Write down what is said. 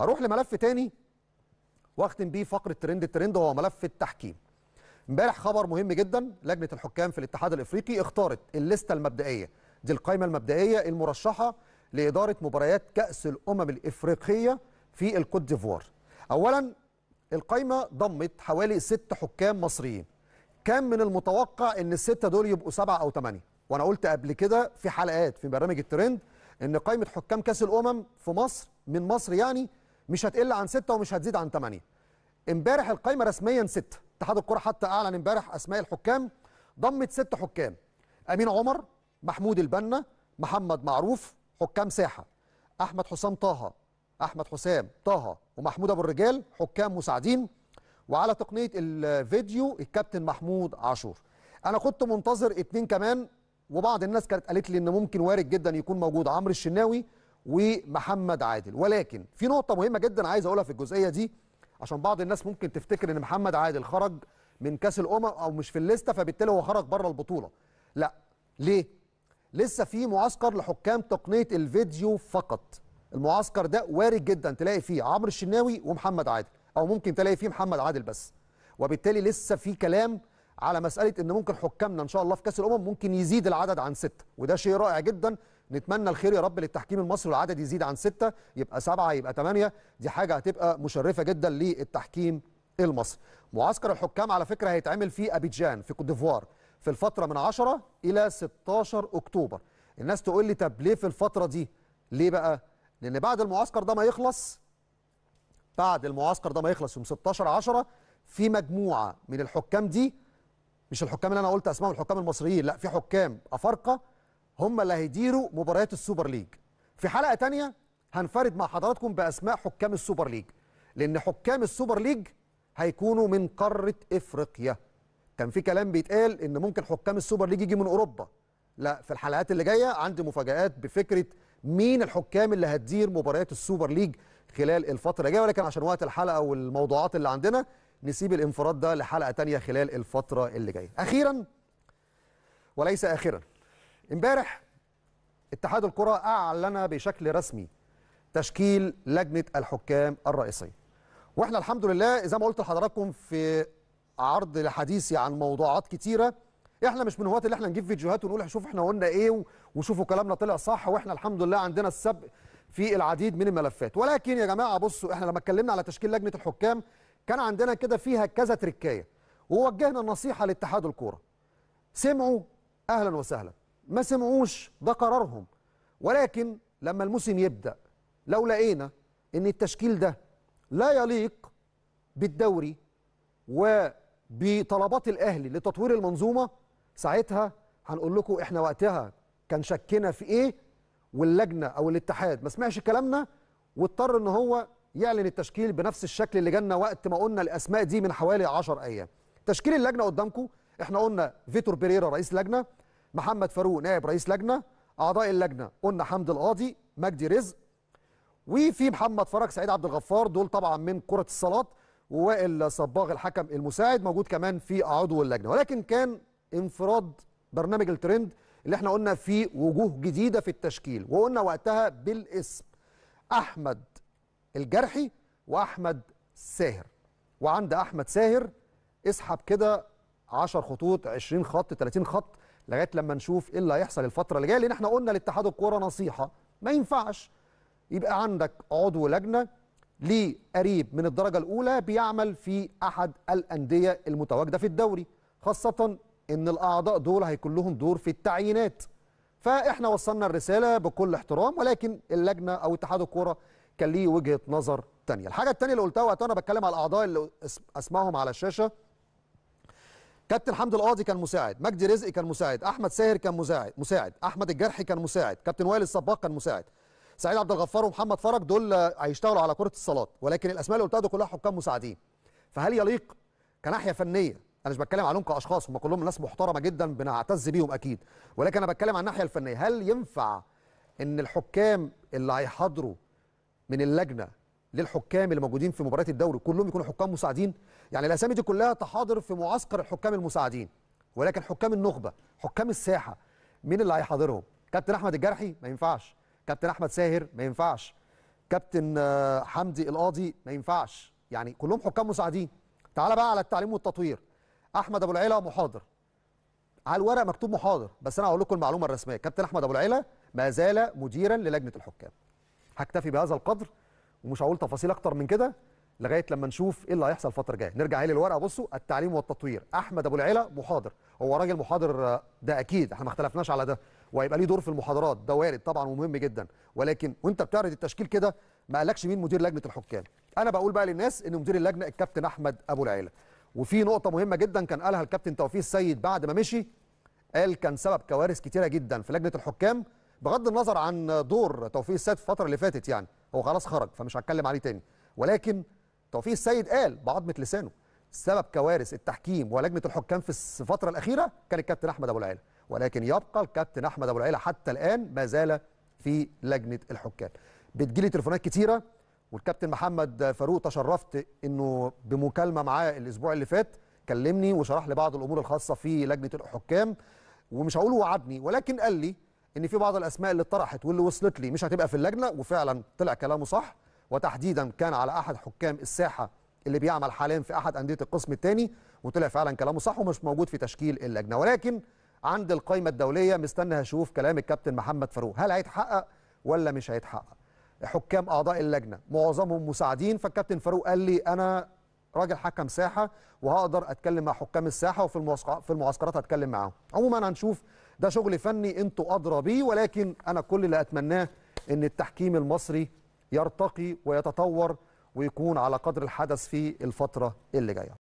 اروح لملف تاني واختم بيه فقره ترند الترند هو ملف التحكيم امبارح خبر مهم جدا لجنه الحكام في الاتحاد الافريقي اختارت الليسته المبدئيه دي القائمه المبدئيه المرشحه لاداره مباريات كاس الامم الافريقيه في الكوت ديفوار اولا القائمه ضمت حوالي ست حكام مصريين كان من المتوقع ان السته دول يبقوا سبعه او ثمانيه وانا قلت قبل كده في حلقات في برنامج الترند ان قائمه حكام كاس الامم في مصر من مصر يعني مش هتقل عن ستة ومش هتزيد عن ثمانية امبارح القايمة رسميا ستة اتحاد الكرة حتى أعلن امبارح أسماء الحكام ضمت ست حكام أمين عمر محمود البنا محمد معروف حكام ساحة أحمد حسام طه أحمد حسام طه ومحمود أبو الرجال حكام مساعدين وعلى تقنية الفيديو الكابتن محمود عاشور أنا كنت منتظر اتنين كمان وبعض الناس كانت قالت لي إن ممكن وارد جدا يكون موجود عمرو الشناوي ومحمد عادل ولكن في نقطه مهمه جدا عايز اقولها في الجزئيه دي عشان بعض الناس ممكن تفتكر ان محمد عادل خرج من كاس الامم او مش في الليسته فبالتالي هو خرج بره البطوله لا ليه لسه في معسكر لحكام تقنيه الفيديو فقط المعسكر ده وارد جدا تلاقي فيه عمرو الشناوي ومحمد عادل او ممكن تلاقي فيه محمد عادل بس وبالتالي لسه في كلام على مساله ان ممكن حكامنا ان شاء الله في كاس الامم ممكن يزيد العدد عن سته وده شيء رائع جدا نتمنى الخير يا رب للتحكيم المصري والعدد يزيد عن سته يبقى سبعه يبقى ثمانيه دي حاجه هتبقى مشرفه جدا للتحكيم المصري. معسكر الحكام على فكره هيتعمل في ابيجان في كوت ديفوار في الفتره من 10 الى 16 اكتوبر. الناس تقول لي طب ليه في الفتره دي؟ ليه بقى؟ لان بعد المعسكر ده ما يخلص بعد المعسكر ده ما يخلص يوم 16 10 في مجموعه من الحكام دي مش الحكام اللي انا قلت اسمائهم الحكام المصريين لا في حكام افارقه هم اللي هيديروا مباريات السوبر ليج في حلقه تانية هنفرد مع حضراتكم باسماء حكام السوبر ليج لان حكام السوبر ليج هيكونوا من قاره افريقيا كان في كلام بيتقال ان ممكن حكام السوبر ليج يجي من اوروبا لا في الحلقات اللي جايه عندي مفاجات بفكره مين الحكام اللي هتدير مباريات السوبر ليج خلال الفتره الجايه ولكن عشان وقت الحلقه والموضوعات اللي عندنا نسيب الانفراد ده لحلقه تانية خلال الفتره اللي جايه اخيرا وليس اخرا امبارح اتحاد الكرة أعلن بشكل رسمي تشكيل لجنة الحكام الرئيسية واحنا الحمد لله زي ما قلت لحضراتكم في عرض لحديثي عن موضوعات كتيرة احنا مش من هواة اللي احنا نجيب فيديوهات ونقول شوف احنا قلنا ايه وشوفوا كلامنا طلع صح واحنا الحمد لله عندنا السبق في العديد من الملفات ولكن يا جماعة بصوا احنا لما اتكلمنا على تشكيل لجنة الحكام كان عندنا كده فيها كذا تركاية ووجهنا النصيحة لاتحاد الكورة سمعوا أهلا وسهلا ما سمعوش ده قرارهم ولكن لما الموسم يبدأ لو لقينا ان التشكيل ده لا يليق بالدوري وبطلبات الاهلي لتطوير المنظومه ساعتها هنقول لكم احنا وقتها كان شكنا في ايه واللجنه او الاتحاد ما سمعش كلامنا واضطر ان هو يعلن التشكيل بنفس الشكل اللي جالنا وقت ما قلنا الاسماء دي من حوالي 10 ايام تشكيل اللجنه قدامكم احنا قلنا فيتور بيريرا رئيس لجنه محمد فاروق نائب رئيس لجنه اعضاء اللجنه قلنا حمد القاضي مجدي رزق وفي محمد فرج سعيد عبد الغفار دول طبعا من كره الصالات ووائل صباغ الحكم المساعد موجود كمان في عضو اللجنه ولكن كان انفراد برنامج الترند اللي احنا قلنا فيه وجوه جديده في التشكيل وقلنا وقتها بالاسم احمد الجرحي واحمد ساهر وعند احمد ساهر اسحب كده 10 خطوط 20 خط 30 خط لغايه لما نشوف ايه اللي هيحصل الفتره اللي جايه لان احنا قلنا لاتحاد الكوره نصيحه ما ينفعش يبقى عندك عضو لجنه ليه قريب من الدرجه الاولى بيعمل في احد الانديه المتواجده في الدوري خاصه ان الاعضاء دول هيكون لهم دور في التعيينات فاحنا وصلنا الرساله بكل احترام ولكن اللجنه او اتحاد الكوره كان ليه وجهه نظر تانية الحاجه التانية اللي قلتها وقتها انا بتكلم على الاعضاء اللي اسمائهم على الشاشه كابتن حمد القاضي كان مساعد مجدي رزقي كان مساعد احمد ساهر كان مساعد مساعد احمد الجرحي كان مساعد كابتن وائل الصباق كان مساعد سعيد عبد الغفار ومحمد فرج دول هيشتغلوا على كره الصالات ولكن الاسماء اللي قلتها دول كلها حكام مساعدين فهل يليق كناحيه فنيه انا مش بتكلم عليهم كاشخاص هم كلهم ناس محترمه جدا بنعتز بيهم اكيد ولكن انا بتكلم عن الناحيه الفنيه هل ينفع ان الحكام اللي هيحضروا من اللجنه للحكام اللي موجودين في مباريات الدوري كلهم يكونوا حكام مساعدين يعني الاسامي دي كلها تحاضر في معسكر الحكام المساعدين ولكن حكام النخبه حكام الساحه مين اللي هيحاضرهم كابتن احمد الجرحي ما ينفعش كابتن احمد ساهر ما ينفعش كابتن آه، حمدي القاضي ما ينفعش يعني كلهم حكام مساعدين تعال بقى على التعليم والتطوير احمد ابو العيله محاضر على الورق مكتوب محاضر بس انا هقول لكم المعلومه الرسميه كابتن احمد ابو العيله ما زال مديرا للجنه الحكام هكتفي بهذا القدر ومش هقول تفاصيل اكتر من كده لغايه لما نشوف ايه اللي هيحصل الفتره الجايه نرجع ايه للورقه بصوا التعليم والتطوير احمد ابو العيله محاضر هو راجل محاضر ده اكيد احنا ما اختلفناش على ده وهيبقى ليه دور في المحاضرات ده وارد طبعا ومهم جدا ولكن وانت بتعرض التشكيل كده ما قالكش مين مدير لجنه الحكام انا بقول بقى للناس ان مدير اللجنه الكابتن احمد ابو العيله وفي نقطه مهمه جدا كان قالها الكابتن توفيق السيد بعد ما مشي قال كان سبب كوارث كتيره جدا في لجنه الحكام بغض النظر عن دور توفيق السيد في الفتره اللي فاتت يعني هو خلاص خرج فمش هتكلم عليه تاني ولكن توفيق السيد قال بعضمه لسانه سبب كوارث التحكيم ولجنه الحكام في الفتره الاخيره كان الكابتن احمد ابو العيله ولكن يبقى الكابتن احمد ابو العيله حتى الان ما زال في لجنه الحكام بتجيلي تليفونات كتيره والكابتن محمد فاروق تشرفت انه بمكالمه معاه الاسبوع اللي فات كلمني وشرح لي بعض الامور الخاصه في لجنه الحكام ومش هقول وعدني ولكن قال لي ان في بعض الاسماء اللي طرحت واللي وصلت لي مش هتبقى في اللجنه وفعلا طلع كلامه صح وتحديدا كان على احد حكام الساحه اللي بيعمل حاليا في احد انديه القسم الثاني وطلع فعلا كلامه صح ومش موجود في تشكيل اللجنه ولكن عند القائمه الدوليه مستني هشوف كلام الكابتن محمد فاروق هل هيتحقق ولا مش هيتحقق حكام اعضاء اللجنه معظمهم مساعدين فالكابتن فاروق قال لي انا راجل حكم ساحه وهقدر اتكلم مع حكام الساحه وفي في المعسكرات هتكلم معاهم عموما هنشوف ده شغل فني انتوا ادرى بيه ولكن انا كل اللي اتمناه ان التحكيم المصري يرتقي ويتطور ويكون على قدر الحدث في الفترة اللي جاية